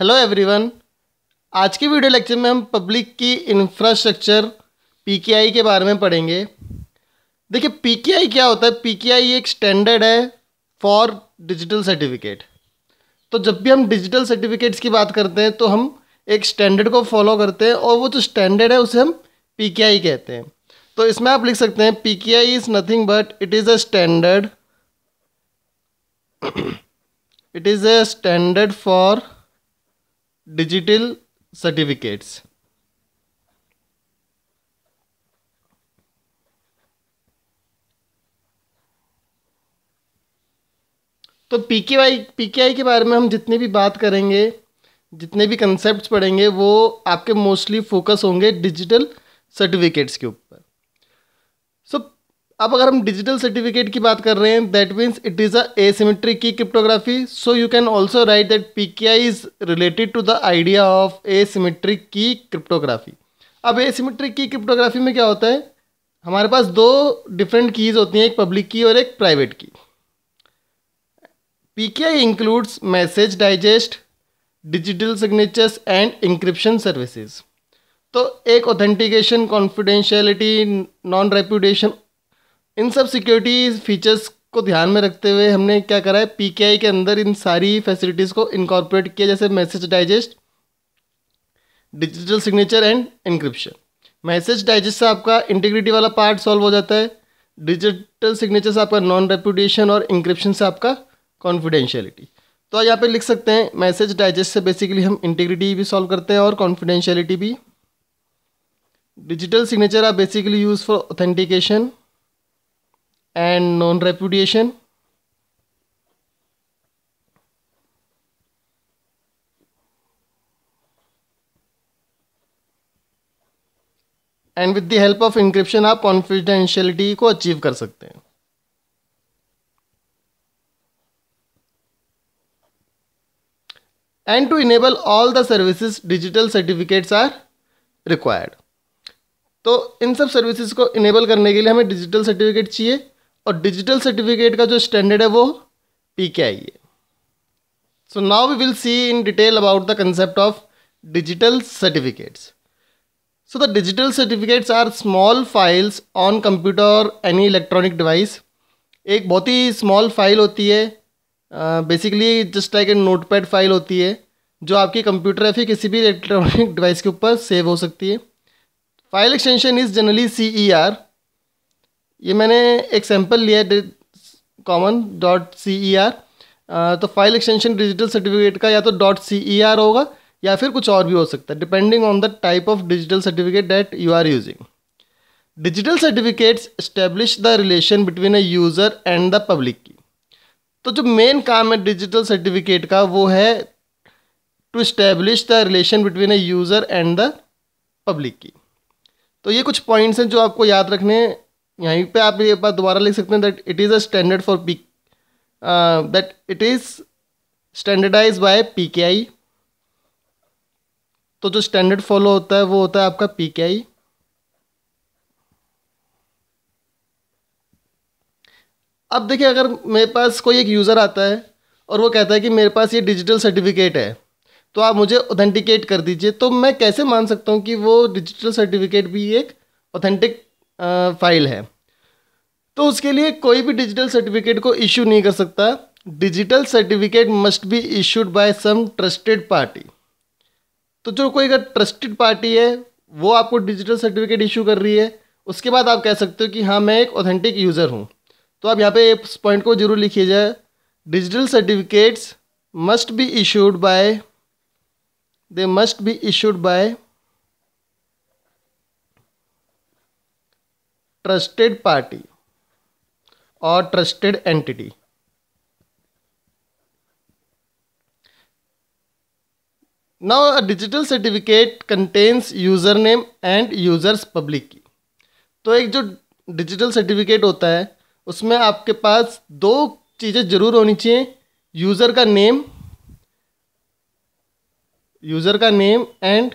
Hello everyone आज की video lecture में हम पब्लिक की इंफ्रास्ट्रक्चर पीकेआई के बारे में पढ़ेंगे देखिए पीकेआई क्या होता है पीकेआई एक स्टैंडर्ड है फॉर डिजिटल सर्टिफिकेट तो जब भी हम डिजिटल सर्टिफिकेट्स की बात करते हैं तो हम एक स्टैंडर्ड को फॉलो करते हैं और वो जो स्टैंडर्ड है उसे हम पी कहते हैं तो इसमें आप लिख सकते हैं I is nothing but it is a standard it is a standard for digital certificates तो पीकेवाई आई के बारे में हम जितनी भी बात करेंगे जितने भी कंसेप्ट पढ़ेंगे वो आपके मोस्टली फोकस होंगे डिजिटल सर्टिफिकेट्स के ऊपर अब अगर हम डिजिटल सर्टिफिकेट की बात कर रहे हैं that means it is a asymmetric key cryptography so you can also write that P K I is related to the idea of asymmetric key cryptography अब एसिमेट्रिक की क्रिप्टोग्राफी में क्या होता है हमारे पास दो डिफरेंट कीज़ होती हैं एक पब्लिक की और एक private key P K I includes message digest digital signatures and encryption services तो एक ऑथेंटिकेशन कॉन्फिडेंशियलिटी नॉन रेप्यूटेशन इन सब सिक्योरिटी फीचर्स को ध्यान में रखते हुए हमने क्या करा है पी के अंदर इन सारी फैसिलिटीज़ को इनकॉर्पोरेट किया जैसे message digest digital signature and encryption message digest से आपका इंटीग्रिटी वाला पार्ट सॉल्व हो जाता है डिजिटल सिग्नेचर से आपका नॉन रेपुटेशन और इंक्रिप्शन से आपका कॉन्फिडेंशियलिटी तो यहाँ पे लिख सकते हैं मैसेज डाइजेस्ट से बेसिकली हम इंटीग्रिटी भी सॉल्व करते हैं और कॉन्फिडेंशियलिटी भी digital signature are basically use for authentication and non repudiation and with the help of encryption आप कॉन्फिडेंशियलिटी को अचीव कर सकते हैं and to enable all the services digital certificates are required तो इन सब सर्विसेज को इनेबल करने के लिए हमें डिजिटल सर्टिफिकेट चाहिए और डिजिटल सर्टिफिकेट का जो स्टैंडर्ड है वो पी के आई है so now we will see in detail about the concept of digital certificates so the digital certificates are small files on computer और एनी इलेक्ट्रॉनिक डिवाइस एक बहुत ही small file होती है basically just like a notepad file होती है जो आपकी कंप्यूटर या फिर किसी भी इलेक्ट्रॉनिक डिवाइस के ऊपर सेव हो सकती है file extension is generally C E R ये मैंने एक सैम्पल लिया है common dot C E R तो फाइल एक्सटेंशन डिजिटल सर्टिफिकेट का या तो डॉट सी ई आर होगा या फिर कुछ और भी हो सकता है depending on the type of digital certificate that you are using digital certificates establish the relation between a user and the public key तो जो मेन काम है डिजिटल सर्टिफिकेट का वो है to establish the relation between a user and the public key तो ये कुछ पॉइंट्स हैं जो आपको याद रखने यहीं पे आप ये बात दोबारा लिख सकते हैं that it is a standard for P that it is standardize by P K I तो जो स्टैंडर्ड फॉलो होता है वो होता है आपका पी के आई अब देखिए अगर मेरे पास कोई एक यूज़र आता है और वो कहता है कि मेरे पास ये डिजिटल सर्टिफिकेट है तो आप मुझे ऑथेंटिकेट कर दीजिए तो मैं कैसे मान सकता हूँ कि वो डिजिटल सर्टिफिकेट भी एक ऑथेंटिक फाइल है तो उसके लिए कोई भी डिजिटल सर्टिफिकेट को इशू नहीं कर सकता digital certificate must be issued by some trusted party तो जो कोई अगर ट्रस्टेड पार्टी है वो आपको डिजिटल सर्टिफिकेट इशू कर रही है उसके बाद आप कह सकते हो कि हाँ मैं एक ऑथेंटिक यूज़र हूँ तो आप यहाँ पे इस पॉइंट को जरूर लिखिए जाए digital certificates must be issued by they must be issued by trusted party और trusted entity a digital certificate contains user name and user's public key तो एक जो डिजिटल सर्टिफिकेट होता है उसमें आपके पास दो चीज़ें ज़रूर होनी चाहिए यूज़र का नेम यूज़र का नेम एंड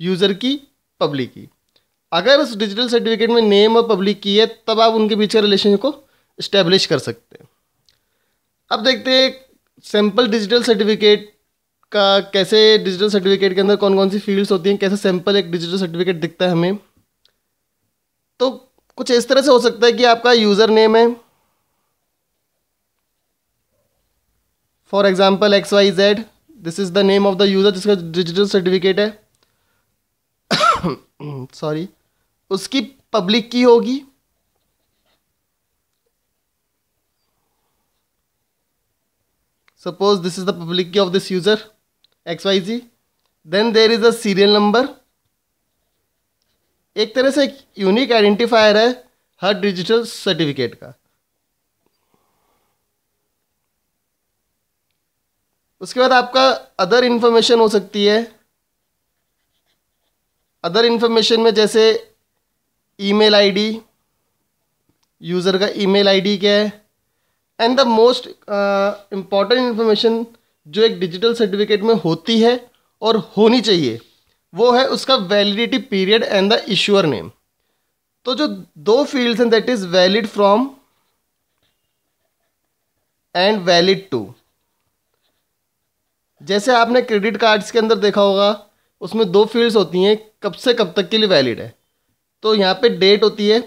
यूज़र की पब्लिक की अगर उस डिजिटल सर्टिफिकेट में नेम और पब्लिक की है तब आप उनके बीच रिलेशनशिप को इस्टेब्लिश कर सकते हैं अब देखते हैं सैम्पल डिजिटल सर्टिफिकेट का कैसे डिजिटल सर्टिफिकेट के अंदर कौन कौन सी फील्ड्स होती हैं कैसे सैम्पल एक डिजिटल सर्टिफिकेट दिखता है हमें तो कुछ इस तरह से हो सकता है कि आपका यूज़र नेम है for example X Y Z this is the name of the user जिसका डिजिटल सर्टिफिकेट है सॉरी उसकी पब्लिक की होगी suppose is the public key of this user X Y Z then there is a serial number एक तरह से एक unique identifier है हर digital certificate का उसके बाद आपका अदर इंफॉर्मेशन हो सकती है अदर इंफॉर्मेशन में जैसे ईमेल आईडी यूज़र का ईमेल आईडी क्या है and the most important information जो एक डिजिटल सर्टिफिकेट में होती है और होनी चाहिए वो है उसका validity period and the issuer name तो जो दो फील्ड्स हैं that is valid from and valid to जैसे आपने क्रेडिट कार्ड्स के अंदर देखा होगा उसमें दो फील्ड्स होती हैं कब से कब तक के लिए वैलिड है तो यहाँ पे डेट होती है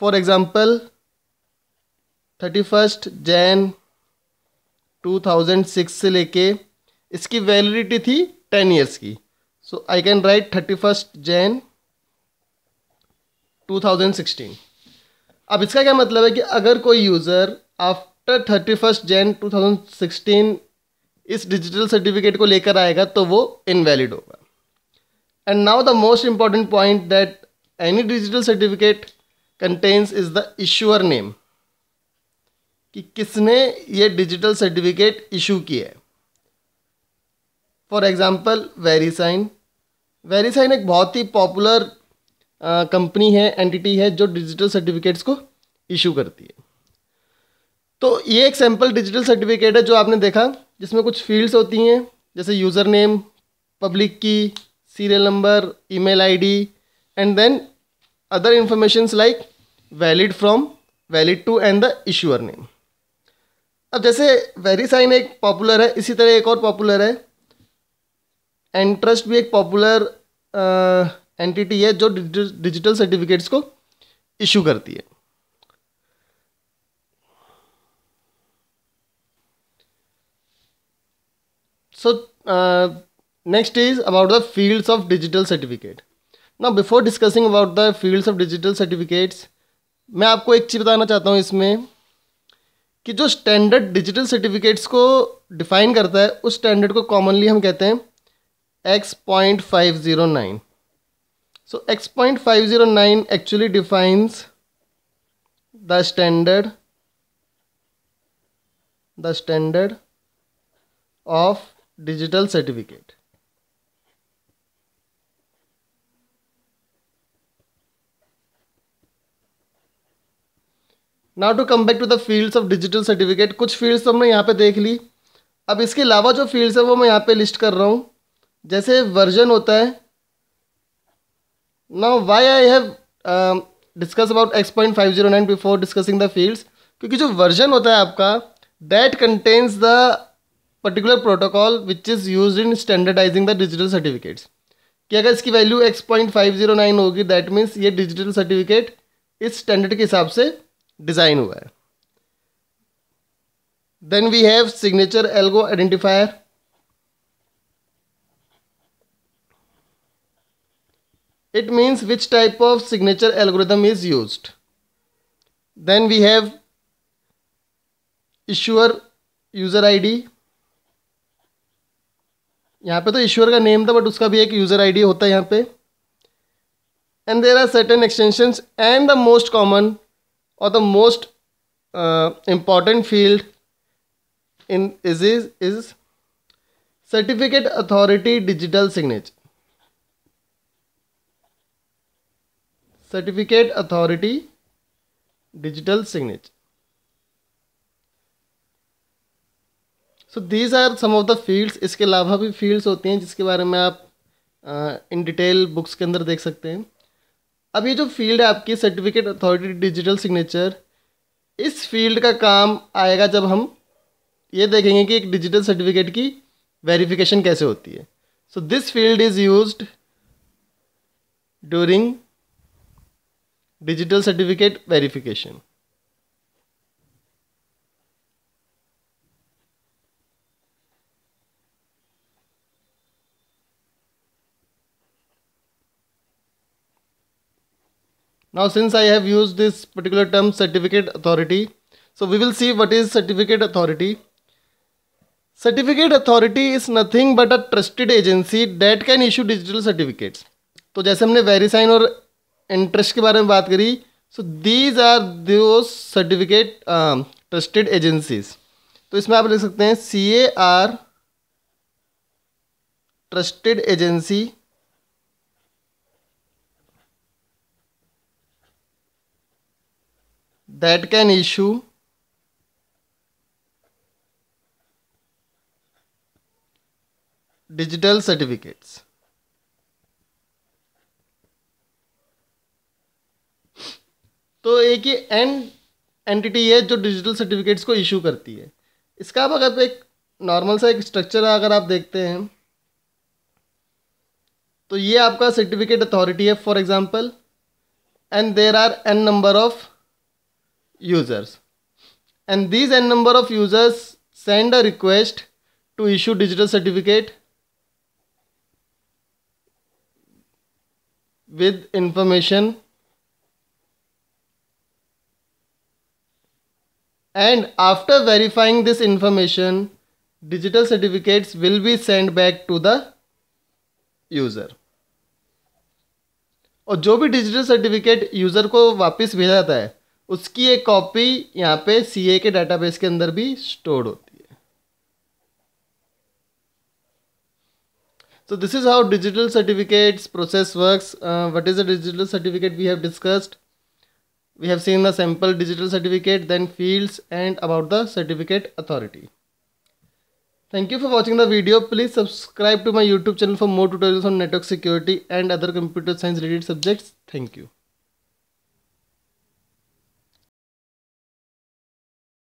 for example thirty first Jan two thousand six से लेके इसकी वैलिडिटी थी टेन ईयर्स की so I can write thirty first Jan two thousand sixteen अब इसका क्या मतलब है कि अगर कोई user after thirty first Jan two thousand sixteen इस डिजिटल सर्टिफिकेट को लेकर आएगा तो वो इनवैलिड होगा and now the most important point that any digital certificate contains is the issuer name कि किसने ये डिजिटल सर्टिफिकेट इशू किया है फॉर एग्ज़ाम्पल वेरीसाइन वेरीसाइन एक बहुत ही पॉपुलर कंपनी है एंटिटी है जो डिजिटल सर्टिफिकेट्स को इशू करती है तो ये एक सैम्पल डिजिटल सर्टिफिकेट है जो आपने देखा जिसमें कुछ फील्ड्स होती हैं जैसे user name public key serial number email ID and then other informations like valid from valid to and the issuer name अब जैसे वेरी साइन एक पॉपुलर है इसी तरह एक और पॉपुलर है एंड ट्रस्ट भी एक पॉपुलर एंटिटी uh, है जो डिजिटल सर्टिफिकेट्स को इशू करती है so next is about the fields of digital certificate ना before discussing about the fields of digital certificates मैं आपको एक चीज़ बताना चाहता हूँ इसमें कि जो स्टैंडर्ड डिजिटल सर्टिफिकेट्स को डिफाइन करता है उस स्टैंडर्ड को कॉमनली हम कहते हैं X point five zero nine so X point five zero nine actually defines the standard the standard of digital certificate now to come back to the fields of digital certificate कुछ fields तो हमने यहाँ पे देख ली अब इसके अलावा जो फील्ड्स है वो मैं यहाँ पे लिस्ट कर रहा हूँ जैसे वर्जन होता है ना why I have discuss about X point five zero nine before discussing the fields क्योंकि जो वर्जन होता है आपका that contains the particular protocol which is use in standardizing the digital certificates कि अगर इसकी value X point five zero nine होगी that means ये डिजिटल सर्टिफिकेट इस स्टैंडर्ड के हिसाब से डिज़ाइन हुआ है then we have signature algo identifier it means which type of signature algorithm is use then we have user I D यहाँ पे तो ईश्वर का नेम था बट उसका भी एक यूज़र आईडी होता है यहाँ पे and there are certain extension and the most common or the most uh, important field in is, is is certificate authority digital signature certificate authority digital signature so these are some of the fields इसके अलावा भी fields होती हैं जिसके बारे में आप in detail books के अंदर देख सकते हैं अब ये जो फील्ड है आपकी सर्टिफिकेट अथॉरिटी डिजिटल सिग्नेचर इस फील्ड का काम आएगा जब हम ये देखेंगे कि एक डिजिटल सर्टिफिकेट की वेरिफिकेशन कैसे होती है so this field is use during digital certificate verification Now since I have used this particular term certificate authority, so we will see what is certificate authority. Certificate authority is nothing but a trusted agency that can issue digital certificates. तो जैसे हमने VeriSign और interest के बारे में बात करी so these are दो सर्टिफिकेट ट्रस्टेड एजेंसीज तो इसमें आप लिख सकते हैं C A are trusted agency that can issue digital certificates. तो एक ही एंड एंटिटी है जो डिजिटल सर्टिफिकेट्स को इशू करती है इसका आप अगर एक नॉर्मल सा एक स्ट्रक्चर अगर आप देखते हैं तो ये आपका सर्टिफिकेट अथॉरिटी है for example and there are N number of users and these n number of users send a request to issue digital certificate with information and after verifying this information digital certificates will be sent back to the user और जो भी digital certificate user को वापस भेजा जाता है उसकी एक कॉपी यहाँ पे सीए के डाटाबेस के अंदर भी स्टोर होती है so this is how digital certificates process works what is the digital certificate we have discussed we have seen the sample digital certificate then fields and about the certificate authority thank you for watching the video please subscribe to my YouTube channel for more tutorial on network security and other computer science related subjects thank you